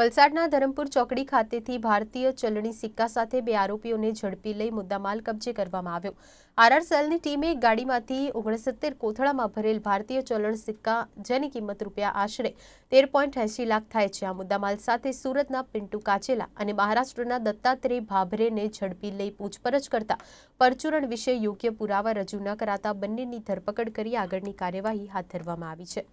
વલસાડના ધરમપુર ચોકડી ખાતેથી ભારતીય ચલણી સિક્કા સાથે બે આરોપીઓને ઝડપી લઈ મુદ્દામાલ કબજે કરવામાં આવ્યો આરઆર સેલની ટીમે ગાડીમાંથી ઓગણસિત્તેર કોથળામાં ભરેલ ભારતીય ચલણ સિક્કા જેની કિંમત રૂપિયા આશરે તેર પોઈન્ટ એંશી લાખ થાય છે આ મુદ્દામાલ સાથે સુરતના પિન્ટુ કાચેલા અને મહારાષ્ટ્રના દત્તાત્રેય ભાભરેને ઝડપી લઈ પૂછપરછ કરતા પરચુરણ વિશે યોગ્ય પુરાવા રજૂ ન કરાતા બંનેની ધરપકડ કરી આગળની કાર્યવાહી હાથ ધરવામાં આવી છે